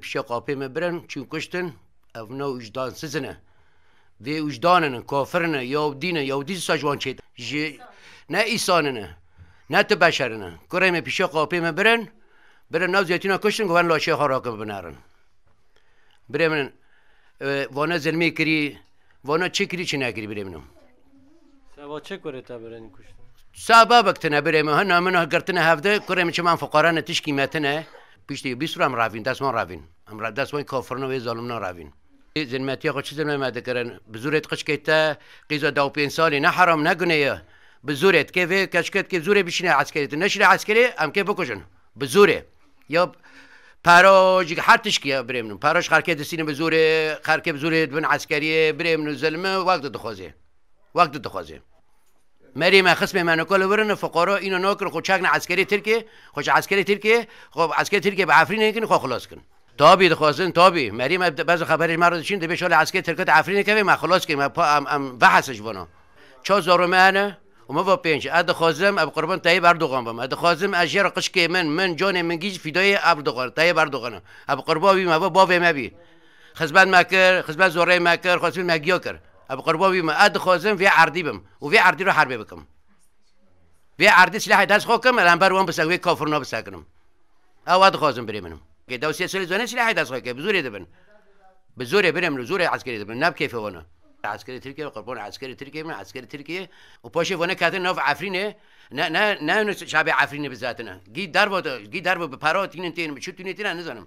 Pişe kapı me birin çün kuştin ev ne vicdansızını. Ve vicdanını, kafirini, Yahudini, Yahudi sajvan çeydi. Ji ne insanını, ne te beşerini. Kure me pişe kapı me birin. Birin nav zeytine kuştin güven laşe harakı binerin. Biremin e, vana zilmi kiri, vana çekiri çine kiri bireminim. Seva çek var eta birin kuştin. Sabah baktına biremi, hana mına gırtına hevde, kure me çiman fukarana kıymetine. پیش دیگه بیست رو هم روین دست ما روین دست ما کافران و ظالم روین زنمتی آقا چیز مده کرن بزورت قش کهتا قیزا دو پین سالی نه حرام نگونه یا بزورت که وی کشکت که زوره بشینه عسکریت نشینه عسکری هم که بکشن بزوره یا پراج ها بریم نون پراج خرکه دستینه بزوره خرکه بزوره عسکریه بریم نون زلمه وقت دخوازه وقت دخوازه مری ما خصم ما کل برن فقرا اینو نوکر خود چکن عسکری ترکی خوش عسکری ترکی خب عسکری ترکی به عفرین نکن خو خلاص کن تابی دخوازن تابی مری ما بعض ما رو چین دبیش بشال عسکری ترکت عفرین که ما خلاص کن ما ام ام بحثش بنا چا زارو و ما با پنج اد خوازم اب قربان تای بردوغان بم اد خوازم قش که من من جان من گیج فدای دوغان تای بردوغان اب قربان بی ما با با ما بی خزبان مکر خزبان زوره مکر خاص مگیا کر ابو قربا بیم اد خوازم وی عردی بم و وی عردی رو حرب بکم وی عردی سلاح دست خوکم الان بر وان بسنگ وی کافر نو بسنگم او اد خوازم بری منم که دو سلی زونه سلاح دست خوکم بزوری دبن بزوری برم زوری عسکری دبن نب کیف وانه عسکری ترکیه و قربان عسکری ترکیه من عسکری ترکیه و پاشه وانه کاتن ناف عفرینه نه نه نه شعب عفرینه بذاتنا گی در بود گی در بود به پرات این تینن نزنم